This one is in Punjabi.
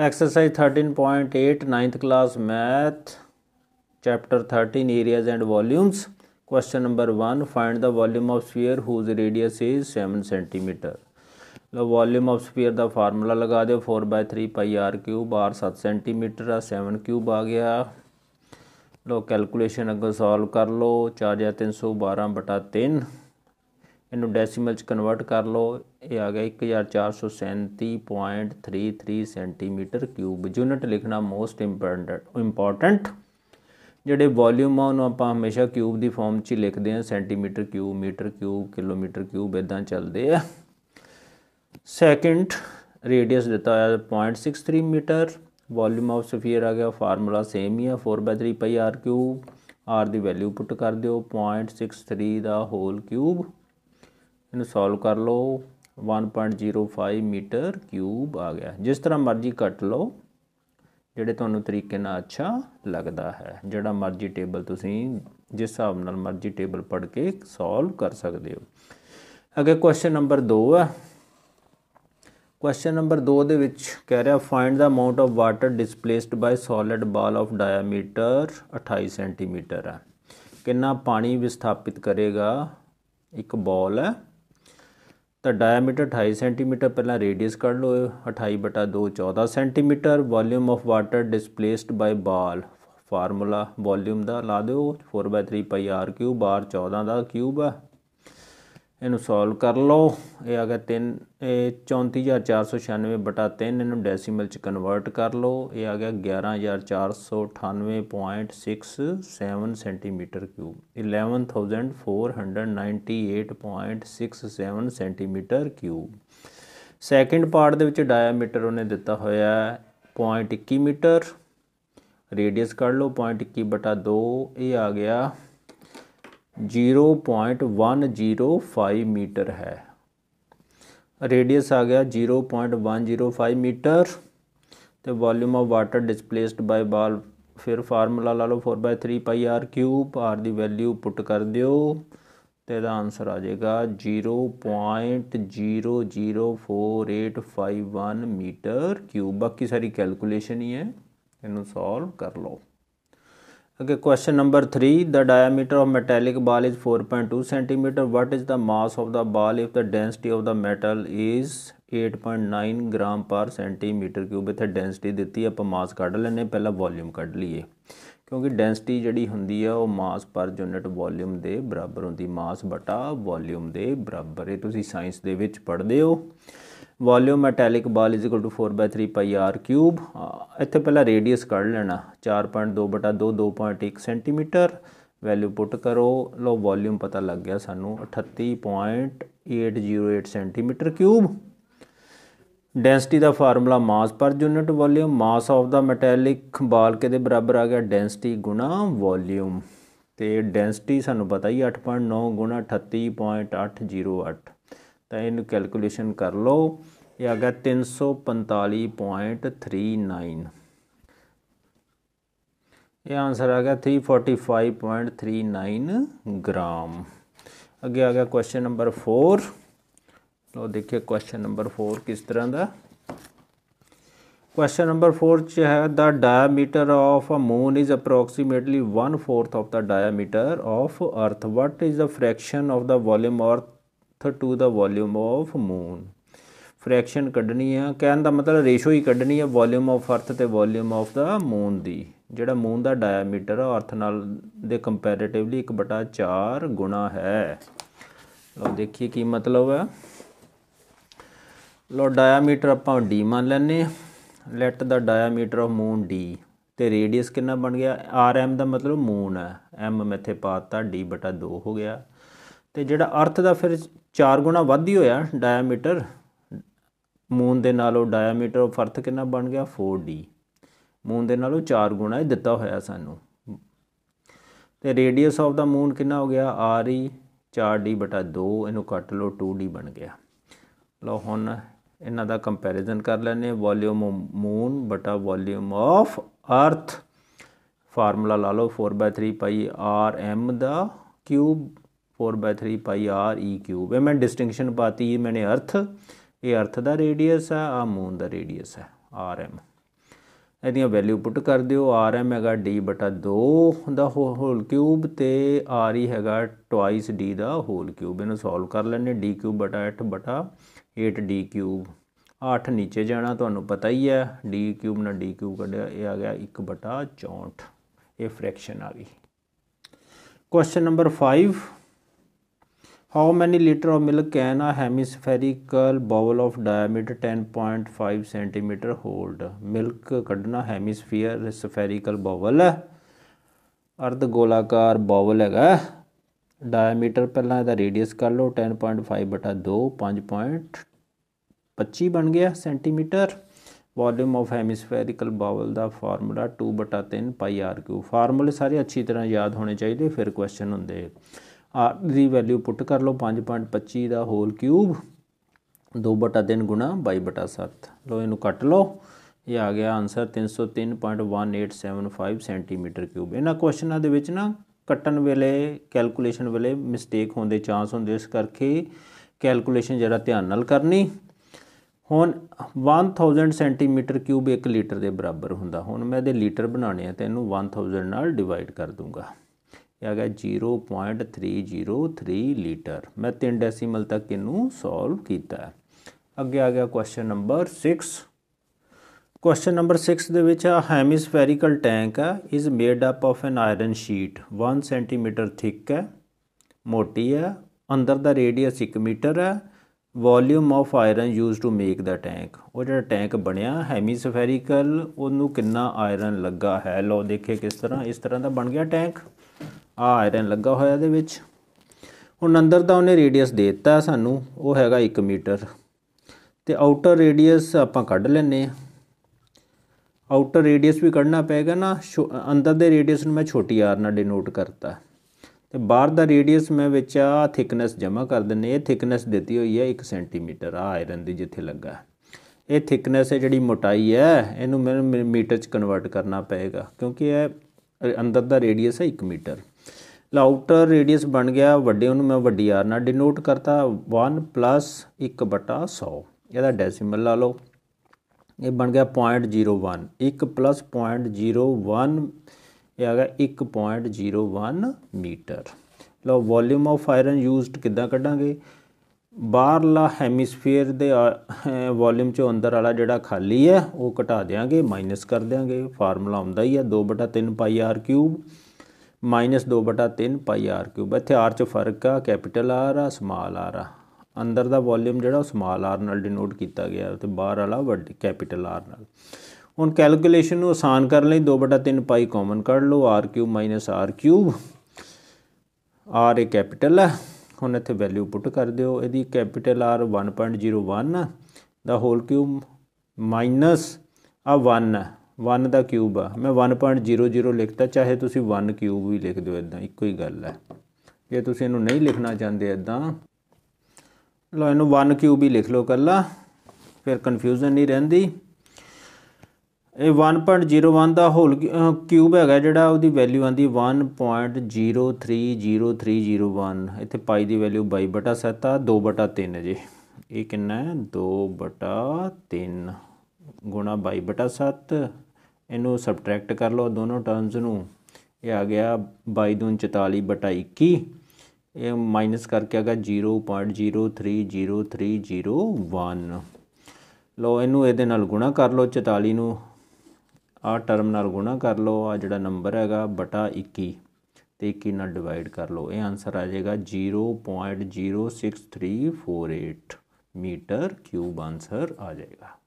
Exercise thirteen point eight ninth class math chapter thirteen areas and volumes question number one find the volume of sphere whose radius is seven centimetre लो वॉल्यूम ऑफ स्फीयर का फार्मूला लगा दो four by three pi r cube r सत सेंटीमीटर आ सैवन क्यूब आ गया लो कैलकुलेशन अगर सॉल्व कर लो चार हज़ार तीन सौ बारह बटा तीन ਇਹਨੂੰ ਡੈਸੀਮਲ ਚ ਕਨਵਰਟ ਕਰ ਲਓ ਇਹ ਆ ਗਿਆ 1437.33 ਸੈਂਟੀਮੀਟਰ ਕਿਊਬ ਯੂਨਿਟ ਲਿਖਣਾ ਮੋਸਟ ਇੰਪੋਰਟੈਂਟ ਜਿਹੜੇ ਵੋਲਿਊਮ ਆ ਉਹਨੂੰ ਆਪਾਂ ਹਮੇਸ਼ਾ ਕਿਊਬ ਦੀ ਫਾਰਮ 'ਚ ਲਿਖਦੇ ਆ centimetre cube metre cube kilometre cube ਇਦਾਂ ਚੱਲਦੇ ਆ ਸੈਕਿੰਡ ਰੇਡੀਅਸ ਦਿੱਤਾ ਹੋਇਆ 0.63 ਮੀਟਰ ਵੋਲਿਊਮ ਆਫ ਸਫੀਅਰ ਆ ਗਿਆ ਫਾਰਮੂਲਾ ਸੇਮ ਹੀ ਆ 4/3 ਪਾਈ ਆਰ ਕਿਊਬ r ਦੀ ਵੈਲਿਊ ਪੁੱਟ ਕਰ ਦਿਓ 0.63 ਦਾ ਹੋਲ ਕਿਊਬ ਇਹਨੂੰ ਸੋਲਵ ਕਰ ਲਓ 1.05 ਮੀਟਰ ਕਿਊਬ ਆ ਗਿਆ ਜਿਸ ਤਰ੍ਹਾਂ ਮਰਜ਼ੀ ਕੱਟ ਲਓ ਜਿਹੜੇ ਤੁਹਾਨੂੰ ਤਰੀਕੇ ਨਾਲ ਅੱਛਾ ਲੱਗਦਾ ਹੈ ਜਿਹੜਾ ਮਰਜ਼ੀ ਟੇਬਲ ਤੁਸੀਂ ਜਿਸ ਹਿਸਾਬ ਨਾਲ ਮਰਜ਼ੀ ਟੇਬਲ ਪੜ੍ਹ ਕੇ ਸੋਲਵ ਕਰ ਸਕਦੇ ਹੋ ਅੱਗੇ ਕੁਐਸਚਨ ਨੰਬਰ 2 ਆ ਕੁਐਸਚਨ ਨੰਬਰ 2 ਦੇ ਵਿੱਚ ਕਹਿ ਰਿਹਾ find the amount of water displaced by solid ball of diameter 28 centimetre ਆ ਕਿੰਨਾ ਪਾਣੀ ਵਿਸਥਾਪਿਤ ਕਰੇਗਾ ਇੱਕ ਬਾਲ ਹੈ ਤਾਂ ਡਾਇਆਮੀਟਰ 28 ਸੈਂਟੀਮੀਟਰ ਪਹਿਲਾਂ ਰੇਡੀਅਸ ਕੱਢ ਲਓ 28 ਬਟਾ 2 14 centimetre volume of water displaced by ball formula volume ਦਾ ਲਾ ਦਿਓ 4/3 ਪਾਈ r³ ਬਾਰ 14 ਦਾ ਕਿਊਬ ਆ ਇਹਨੂੰ ਸੋਲਵ ਕਰ ਲਓ ਇਹ ਆ ਗਿਆ 3 34496 ਬਟਾ 3 ਇਹਨੂੰ ਡੈਸੀਮਲ ਚ ਕਨਵਰਟ ਕਰ ਲਓ ਇਹ ਆ ਗਿਆ 11498.67 centimetre cube 11498.67 centimetre cube second part ਦੇ ਵਿੱਚ ਡਾਇਆਮੀਟਰ ਉਹਨੇ ਦਿੱਤਾ ਹੋਇਆ ਹੈ 0.21 ਮੀਟਰ ਰੇਡੀਅਸ ਕੱਢ ਲਓ 0.21 ਬਟਾ 2 ਇਹ ਆ ਗਿਆ 0.105 ਮੀਟਰ ਹੈ ਰੇਡੀਅਸ ਆ ਗਿਆ 0.105 ਮੀਟਰ ਤੇ volume of water displaced by ball ਫਿਰ ਫਾਰਮੂਲਾ ਲਾ ਲਓ 4/3 ਪਾਈ ਆਰ ਕਿਊਬ ਆਰ ਦੀ ਵੈਲਿਊ ਪੁੱਟ ਕਰ ਦਿਓ ਤੇ ਇਹਦਾ ਆਨਸਰ ਆ ਜਾਏਗਾ 0.004851 ਮੀਟਰ ਕਿਊਬ ਬਾਕੀ ਸਾਰੀ ਕੈਲਕੂਲੇਸ਼ਨ ਹੀ ਹੈ ਇਹਨੂੰ ਸੋਲਵ ਕਰ ਲਓ Okay, question number 3. The diameter of metallic ball is 4.2 centimeter. What is the mass of the ball if the density of the metal is 8.9 gram पर सेंटीमीटर क्यूब इतने डेंसिटी दी है आप मास कड़ लें पहला वॉल्यूम कड़ लीए ਕਿਉਂਕਿ ਡੈਂਸਿਟੀ ਜਿਹੜੀ ਹੁੰਦੀ ਆ ਉਹ ਮਾਸ ਪਰ ਯੂਨਿਟ ਵੋਲਿਊਮ ਦੇ ਬਰਾਬਰ ਹੁੰਦੀ ਮਾਸ ਬਟਾ ਵੋਲਿਊਮ ਦੇ ਬਰਾਬਰ ਇਹ ਤੁਸੀਂ ਸਾਇੰਸ ਦੇ ਵਿੱਚ ਪੜ੍ਹਦੇ ਹੋ volume metallic ball 4/3 pi r cube ਇੱਥੇ ਪਹਿਲਾਂ ਰੇਡੀਅਸ ਕੱਢ ਲੈਣਾ 4.2/2 2.1 ਸੈਂਟੀਮੀਟਰ ਵੈਲਿਊ ਪੁੱਟ ਕਰੋ ਲੋ ਵੋਲਿਊਮ ਪਤਾ ਲੱਗ ਗਿਆ ਸਾਨੂੰ 38.808 ਸੈਂਟੀਮੀਟਰ ਕਿਊਬ ਡੈਂਸਿਟੀ ਦਾ formula mass per unit volume mass of the metallic ਕੇ ਦੇ ਬਰਾਬਰ ਆ ਗਿਆ ਡੈਂਸਿਟੀ ਗੁਣਾ ਵੋਲਿਊਮ ਤੇ ਡੈਂਸਿਟੀ ਸਾਨੂੰ ਪਤਾ ਹੀ 8.9 ਗੁਣਾ 38.808 ਤਾਂ ਇਹਨੂੰ ਕੈਲਕੂਲੇਸ਼ਨ ਕਰ ਲਓ ਇਹ ਆ ਗਿਆ 345.39 ਇਹ ਆਨਸਰ ਆ ਗਿਆ 345.39 ਗ੍ਰਾਮ ਅੱਗੇ ਆ ਗਿਆ ਕੁਐਸਚਨ ਨੰਬਰ 4 ਲੋ ਦੇਖਿਓ ਕੁਐਸਚਨ ਨੰਬਰ 4 ਕਿਸ ਤਰ੍ਹਾਂ ਦਾ ਕੁਐਸਚਨ ਨੰਬਰ 4 ਚ ਹੈ the diameter of a moon is approximately 1/4 of the diameter of earth what is the fraction of the volume earth to the volume of moon fraction ਕੱਢਣੀ ਆ ਕਹਿਣ ਦਾ ਮਤਲਬ ਰੇਸ਼ੋ ਹੀ ਕੱਢਣੀ ਆ ਵੋਲਿਊਮ ਆਫ ਅਰਥ ਤੇ ਵੋਲਿਊਮ ਆਫ ਦਾ ਮੂਨ ਦੀ ਜਿਹੜਾ ਮੂਨ ਦਾ ਡਾਇਆਮੀਟਰ ਅਰਥ ਨਾਲ ਦੇ ਕੰਪੈਰੀਟਿਵਲੀ 1/4 ਗੁਣਾ ਹੈ ਲਓ ਦੇਖੀਏ ਕੀ ਮਤਲਬ ਹੈ ਲੋ ਡਾਇਆਮੀਟਰ ਆਪਾਂ d ਮੰਨ ਲੈਨੇ ਆ let the diameter of moon d ਤੇ ਰੇਡੀਅਸ ਕਿੰਨਾ ਬਣ ਗਿਆ rm ਦਾ ਮਤਲਬ ਮੂਨ ਹੈ m ਮੈਂ ਇੱਥੇ ਪਾਤਾ d 2 ਹੋ ਗਿਆ ਤੇ ਜਿਹੜਾ ਅਰਥ ਦਾ ਫਿਰ 4 ਗੁਣਾ ਵੱਧ ਹੀ ਹੋਇਆ ਡਾਇਆਮੀਟਰ ਮੂਨ ਦੇ ਨਾਲੋਂ ਡਾਇਆਮੀਟਰ ਆਫ ਅਰਥ ਕਿੰਨਾ ਬਣ ਗਿਆ 4d ਮੂਨ ਦੇ ਨਾਲੋਂ 4 ਗੁਣਾ ਇਹ ਦਿੱਤਾ ਹੋਇਆ ਸਾਨੂੰ ਤੇ ਰੇਡੀਅਸ ਆਫ ਦਾ ਮੂਨ ਕਿੰਨਾ ਹੋ ਗਿਆ r e 4d 2 ਇਹਨੂੰ ਕੱਟ ਲਓ 2d ਬਣ ਗਿਆ ਲਓ ਹੁਣ ਇਹਨਾਂ ਦਾ ਕੰਪੈਰੀਜ਼ਨ ਕਰ ਲੈਨੇ ਵੋਲਿਊਮ ਮੂਨ ਬਟਾ ਵੋਲਿਊਮ ਆਫ ਅਰਥ ਫਾਰਮੂਲਾ ਲਾ ਲਓ 4/3 ਪਾਈ ਆਰ ਐਮ ਦਾ cube 4/3 pi r e cube ਇਹ ਮੈਂ ਡਿਸਟਿੰਕਸ਼ਨ ਪਾਤੀ ਮੈਨੇ ਅਰਥ ਇਹ ਅਰਥ ਦਾ ਰੇਡੀਅਸ ਹੈ ਆ ਮੂਨ ਦਾ ਰੇਡੀਅਸ ਹੈ ਆਰ ਐਮ ਇਹਦੀਆਂ ਵੈਲਿਊ ਪੁੱਟ ਕਰ ਦਿਓ ਆਰ ਐਮ ਹੈਗਾ ਡੀ ਬਟਾ 2 ਦਾ ਹੋਲ ਕਿਊਬ ਤੇ ਆਰ ਈ e ਹੈਗਾ ਟਵਾਈਸ ਡੀ ਦਾ ਹੋਲ ਕਿਊਬ ਇਹਨੂੰ ਸੋਲਵ ਕਰ ਲੈਣੇ ਡੀ ਕਿਊਬ ਬਟਾ 8 ਬਟਾ 8d³ 8 ਨੀਚੇ ਜਾਣਾ ਤੁਹਾਨੂੰ ਪਤਾ ਹੀ ਹੈ d³ ਨਾਲ d³ ਕੱਢਿਆ ਇਹ ਆ ਗਿਆ 1/64 ਇਹ ਫ੍ਰੈਕਸ਼ਨ ਆ ਗਈ question number 5 how many litre of milk can a hemispherical bowl of diameter 10.5 centimetre hold milk ਕੱਢਣਾ ਹੈਮੀਸਫੀਅਰ ਸਫੈਰਿਕਲ ਬਾਉਲ ਹੈ ਅਰਧ ਗੋਲਾਕਾਰ ਬਾਉਲ ਹੈਗਾ ਡਾਇਆਮੀਟਰ ਪਹਿਲਾਂ ਇਹਦਾ ਰੇਡੀਅਸ ਕਰ ਲਓ 10.5 ਬਟਾ 2 5.25 ਬਣ ਗਿਆ centimetre volume of hemispherical bowl ਦਾ ਫਾਰਮੂਲਾ 2 ਬਟਾ 3 ਪਾਈ ਆਰ ਕਿਊ ਫਾਰਮੂਲੇ ਸਾਰੇ ਅੱਛੀ ਤਰ੍ਹਾਂ ਯਾਦ ਹੋਣੇ ਚਾਹੀਦੇ ਫਿਰ ਕੁਐਸਚਨ ਹੁੰਦੇ ਆਰ ਦੀ ਵੈਲਿਊ ਪੁੱਟ ਕਰ ਲਓ 5.25 ਦਾ ਹੋਲ ਕਿਊਬ 2 ਬਟਾ 3 ਗੁਣਾ 22 ਬਟਾ 7 ਲੋ ਇਹਨੂੰ ਕੱਟ ਲਓ ਇਹ ਆ ਗਿਆ ਆਨਸਰ 303.1875 ਸੈਂਟੀਮੀਟਰ ਕਿਊਬ ਇਹਨਾਂ ਕੁਐਸਚਨਾਂ ਦੇ ਵਿੱਚ ਨਾ ਕੱਟਣ ਵੇਲੇ ਕੈਲਕੂਲੇਸ਼ਨ ਵੇਲੇ ਮਿਸਟੇਕ ਹੋਣ ਦੇ ਚਾਂਸ ਹੁੰਦੇ ਇਸ ਕਰਕੇ ਕੈਲਕੂਲੇਸ਼ਨ ਜਿਹੜਾ ਧਿਆਨ ਨਾਲ ਕਰਨੀ ਹੁਣ 1000 ਸੈਂਟੀਮੀਟਰ ਕਿਊਬ 1 ਲੀਟਰ ਦੇ ਬਰਾਬਰ ਹੁੰਦਾ ਹੁਣ ਮੈਂ ਇਹਦੇ ਲੀਟਰ ਬਣਾਣੇ ਆ ਤੇ ਇਹਨੂੰ 1000 ਨਾਲ ਡਿਵਾਈਡ ਕਰ ਦੂੰਗਾ ਇਹ ਆ ਗਿਆ 0.303 ਲੀਟਰ ਮੈਂ 3 ਡੈਸੀਮਲ ਤੱਕ ਇਹਨੂੰ ਸੋਲਵ ਕੀਤਾ ਅੱਗੇ ਆ ਗਿਆ ਕੁਐਸਚਨ ਨੰਬਰ 6 ਕੁਐਸਚਨ ਨੰਬਰ 6 ਦੇ ਵਿੱਚ ਆ ਹੈਮਿਸਫੈਰੀਕਲ ਟੈਂਕ ਆ is made up of an iron sheet 1 centimetre thick ਹੈ ਮੋਟੀ ਹੈ ਅੰਦਰ ਦਾ ਰੇਡੀਅਸ 1 ਮੀਟਰ ਹੈ volume of iron use to make the tank ਉਹ ਜਿਹੜਾ ਟੈਂਕ ਬਣਿਆ ਹੈਮਿਸਫੈਰੀਕਲ ਉਹਨੂੰ ਕਿੰਨਾ ਆਇਰਨ ਲੱਗਾ ਹੈ ਲੋ ਦੇਖੇ ਕਿਸ ਤਰ੍ਹਾਂ ਇਸ ਤਰ੍ਹਾਂ ਦਾ ਬਣ ਗਿਆ ਟੈਂਕ ਆ ਆਇਰਨ ਲੱਗਾ ਹੋਇਆ ਇਹਦੇ ਵਿੱਚ ਹੁਣ ਅੰਦਰ ਦਾ ਉਹਨੇ ਰੇਡੀਅਸ ਦੇ ਦਿੱਤਾ ਸਾਨੂੰ ਉਹ ਹੈਗਾ 1 ਮੀਟਰ ਤੇ ਆਊਟਰ ਰੇਡੀਅਸ ਆਪਾਂ ਕੱਢ ਲੈਨੇ ਆ ਆਊਟਰ ਰੇਡੀਅਸ ਵੀ ਕੱਢਣਾ ਪਏਗਾ ਨਾ ਅੰਦਰ ਦੇ ਰੇਡੀਅਸ ਨੂੰ ਮੈਂ ਛੋਟੀ ਆਰ ਨਾਲ ਡਿਨੋਟ ਕਰਤਾ ਤੇ ਬਾਹਰ ਦਾ ਰੇਡੀਅਸ ਮੈਂ ਵਿੱਚ ਆ ਥਿਕਨੈਸ ਜਮਾ ਕਰ ਦਿੰਨੇ ਇਹ ਥਿਕਨੈਸ ਦਿੱਤੀ ਹੋਈ ਹੈ 1 ਸੈਂਟੀਮੀਟਰ ਆ ਆਇਰਨ ਦੀ ਜਿੱਥੇ ਲੱਗਾ ਇਹ ਥਿਕਨੈਸ ਹੈ ਜਿਹੜੀ ਮੋਟਾਈ ਹੈ ਇਹਨੂੰ ਮੈਂ ਮੀਟਰ ਚ ਕਨਵਰਟ ਕਰਨਾ ਪਏਗਾ ਕਿਉਂਕਿ ਇਹ ਅੰਦਰ ਦਾ ਰੇਡੀਅਸ ਹੈ 1 ਮੀਟਰ ਲਾਊਟਰ ਰੇਡੀਅਸ ਬਣ ਗਿਆ ਵੱਡੇ ਉਹਨੂੰ ਮੈਂ ਵੱਡੀ ਆਰ ਨਾਲ ਡਿਨੋਟ ਕਰਤਾ 1 100 ਇਹਦਾ ਡੈਸੀਮਲ ਲਾ ਲਓ ਇਹ ਬਣ ਗਿਆ 0.01 1 0.01 ਇਹ ਆ ਗਿਆ 1.01 ਮੀਟਰ ਲਓ ਵੋਲਿਊਮ ਆਫ ਆਇਰਨ ਯੂਜ਼ਡ ਕਿੱਦਾਂ ਕੱਢਾਂਗੇ ਬਾਹਰਲਾ ਹੈਮਿਸਫੀਅਰ ਦੇ ਵੋਲਿਊਮ ਚੋਂ ਅੰਦਰ ਵਾਲਾ ਜਿਹੜਾ ਖਾਲੀ ਹੈ ਉਹ ਘਟਾ ਦੇਾਂਗੇ ਮਾਈਨਸ ਕਰ ਦੇਾਂਗੇ ਫਾਰਮੂਲਾ ਹੁੰਦਾ ਹੀ ਹੈ 2/3 pi r cube 2/3 pi r cube ਇੱਥੇ ਆਰ 'ਚ ਫਰਕ ਆ ਕੈਪੀਟਲ ਆਰ ਆ ਸਮਾਲ ਆਰ ਆ ਅੰਦਰ ਦਾ ਵੋਲਿਊਮ ਜਿਹੜਾ ਉਹ ਸਮਾਲ ਆਰ ਨਾਲ ਡਿਨੋਟ ਕੀਤਾ ਗਿਆ ਤੇ ਬਾਹਰ ਵਾਲਾ ਵੱਡੀ ਕੈਪੀਟਲ ਆਰ ਨਾਲ ਹੁਣ ਕੈਲਕੂਲੇਸ਼ਨ ਨੂੰ ਆਸਾਨ ਕਰਨ ਲਈ 2/3 ਪਾਈ ਕਾਮਨ ਕੱਢ ਲਓ ਆਰ ਕਿਊਬ r ਇਹ ਕੈਪੀਟਲ ਹੈ ਹੁਣ ਇੱਥੇ ਵੈਲਿਊ ਪੁੱਟ ਕਰ ਦਿਓ ਇਹਦੀ ਕੈਪੀਟਲ R 1.01 ਦਾ ਹੋਲ ਕਿਊਬ ਮਾਈਨਸ ਆ 1 1 ਦਾ ਕਿਊਬ ਆ ਮੈਂ 1.00 ਲਿਖਤਾ ਚਾਹੇ ਤੁਸੀਂ 1 ਕਿਊਬ ਵੀ ਲਿਖ ਦਿਓ ਇਦਾਂ ਇੱਕੋ ਹੀ ਗੱਲ ਹੈ ਜੇ ਤੁਸੀਂ ਇਹਨੂੰ ਨਹੀਂ ਲਿਖਣਾ ਚਾਹੁੰਦੇ ਇਦਾਂ ਲਓ ਇਹਨੂੰ 1 ਕਿਊਬ ਹੀ ਲਿਖ ਲਓ ਕੱਲਾ ਫਿਰ ਕਨਫਿਊਜ਼ਨ ਨਹੀਂ ਰਹਿੰਦੀ ਇਹ 1.01 ਦਾ ਹੋਲ ਕਿਊਬ ਹੈਗਾ ਜਿਹੜਾ ਉਹਦੀ ਵੈਲਿਊ ਆਂਦੀ 1.030301 ਇੱਥੇ ਪਾਈ ਦੀ ਵੈਲਿਊ 22/7 ਆ 2/3 ਜੀ ਇਹ ਕਿੰਨਾ ਹੈ 2/3 ਗੁਣਾ 22/7 ਇਹਨੂੰ ਸਬਟ੍ਰੈਕਟ ਕਰ ਲਓ ਦੋਨੋਂ ਟਰਮਸ ਨੂੰ ਇਹ ਆ ਗਿਆ 22 44/21 ਇਹ ਮਾਈਨਸ ਕਰਕੇ ਆਗਾ 0.030301 ਲੋ ਇਹਨੂੰ ਇਹਦੇ ਨਾਲ ਗੁਣਾ ਕਰ ਲਓ 44 ਨੂੰ ਆ ਟਰਮ ਨਾਲ ਗੁਣਾ ਕਰ ਲਓ ਆ ਜਿਹੜਾ ਨੰਬਰ ਹੈਗਾ ਬਟਾ 21 ਤੇ 21 ਨਾਲ ਡਿਵਾਈਡ ਕਰ ਲਓ ਇਹ ਆਨਸਰ ਆ ਜਾਏਗਾ 0.06348 ਮੀਟਰ ਕਿਊਬ ਆਨਸਰ ਆ ਜਾਏਗਾ